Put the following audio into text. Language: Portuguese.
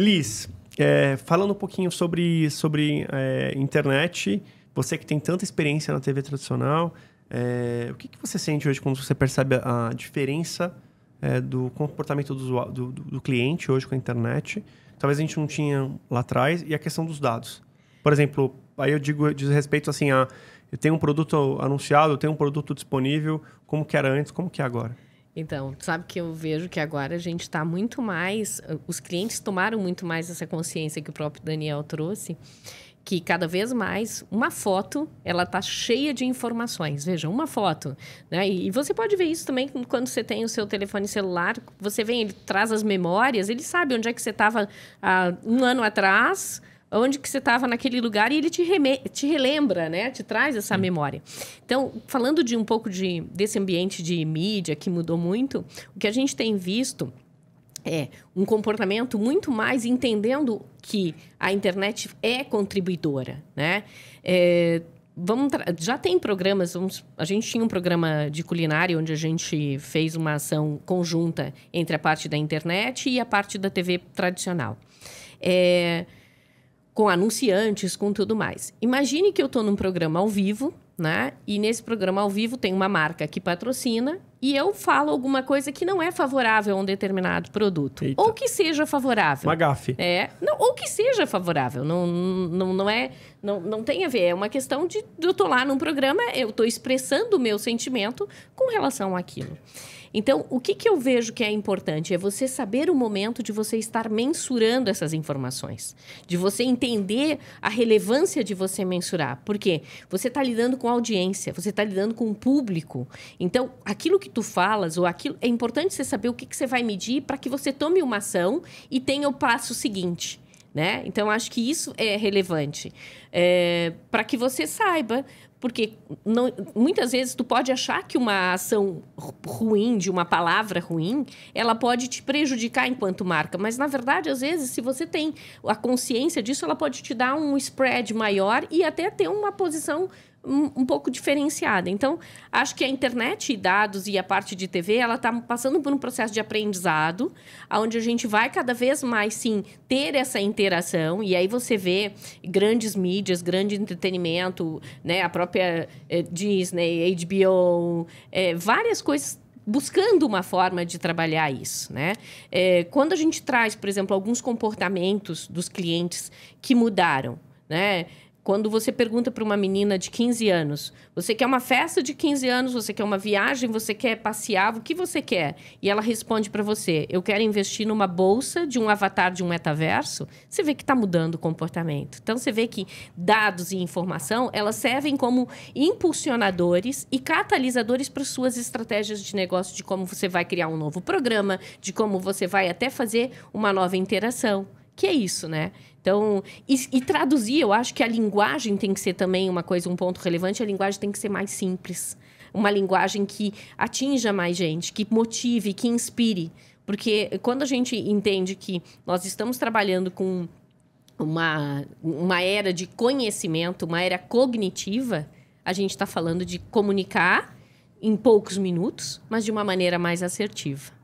Liz, é, falando um pouquinho sobre, sobre é, internet, você que tem tanta experiência na TV tradicional, é, o que, que, você sente hoje quando você percebe a diferença é, do comportamento do, do, do cliente hoje com a internet? Talvez a gente não tinha lá atrás, e a questão dos dados. Por exemplo, aí eu digo diz respeito assim a eu tenho um produto anunciado, eu tenho um produto disponível, como que era antes, como que é agora? Então, sabe que eu vejo que agora a gente está muito mais. Uh, os clientes tomaram muito mais essa consciência que o próprio Daniel trouxe, que cada vez mais uma foto ela está cheia de informações. Veja, uma foto. Né? E você pode ver isso também quando você tem o seu telefone celular. Você vem, ele traz as memórias, ele sabe onde é que você estava há ah, um ano atrás onde que você estava naquele lugar e ele te, te relembra, né? Te traz essa Sim. memória. Então, falando de um pouco de, desse ambiente de mídia que mudou muito, o que a gente tem visto é um comportamento muito mais entendendo que a internet é contribuidora, né? É, vamos já tem programas vamos, a gente tinha um programa de culinária onde a gente fez uma ação conjunta entre a parte da internet e a parte da TV tradicional é, com anunciantes, com tudo mais. Imagine que eu estou num programa ao vivo, né? E nesse programa ao vivo tem uma marca que patrocina e eu falo alguma coisa que não é favorável a um determinado produto. Eita. Ou que seja favorável. Uma gafe. É. Não, ou que seja favorável. Não, não, não é. Não, não tem a ver. É uma questão de eu tô lá num programa, eu tô expressando o meu sentimento com relação àquilo. Então, o que, que eu vejo que é importante é você saber o momento de você estar mensurando essas informações, de você entender a relevância de você mensurar. Porque você está lidando com audiência, você está lidando com o público. Então, aquilo que que tu falas ou aquilo, é importante você saber o que, que você vai medir para que você tome uma ação e tenha o passo seguinte. Né? Então, acho que isso é relevante. É, para que você saiba. Porque não, muitas vezes tu pode achar que uma ação ruim, de uma palavra ruim, ela pode te prejudicar enquanto marca. Mas, na verdade, às vezes, se você tem a consciência disso, ela pode te dar um spread maior e até ter uma posição um, pouco diferenciada. Então, acho que a internet e dados e a parte de TV, ela está passando por um processo de aprendizado, onde a gente vai cada vez mais, sim, ter essa interação. E aí você vê grandes mídias, grande entretenimento, né? A própria eh, Disney, HBO, eh, várias coisas buscando uma forma de trabalhar isso, né? Eh, quando a gente traz, por exemplo, alguns comportamentos dos clientes que mudaram, né? Quando você pergunta para uma menina de 15 anos, você quer uma festa de 15 anos, você quer uma viagem, você quer passear, o que você quer? E ela responde para você, eu quero investir numa bolsa de um avatar de um metaverso. Você vê que está mudando o comportamento. Então você vê que dados e informação, elas servem como impulsionadores e catalisadores para suas estratégias de negócio de como você vai criar um novo programa, de como você vai até fazer uma nova interação que é isso, né? Então, e, e, traduzir, eu acho que a linguagem tem que ser também uma coisa, um ponto relevante, a linguagem tem que ser mais simples. Uma linguagem que atinja mais gente, que motive, que inspire. Porque quando a gente entende que nós estamos trabalhando com uma, uma era de conhecimento, uma era cognitiva, a gente está falando de comunicar em poucos minutos, mas de uma maneira mais assertiva.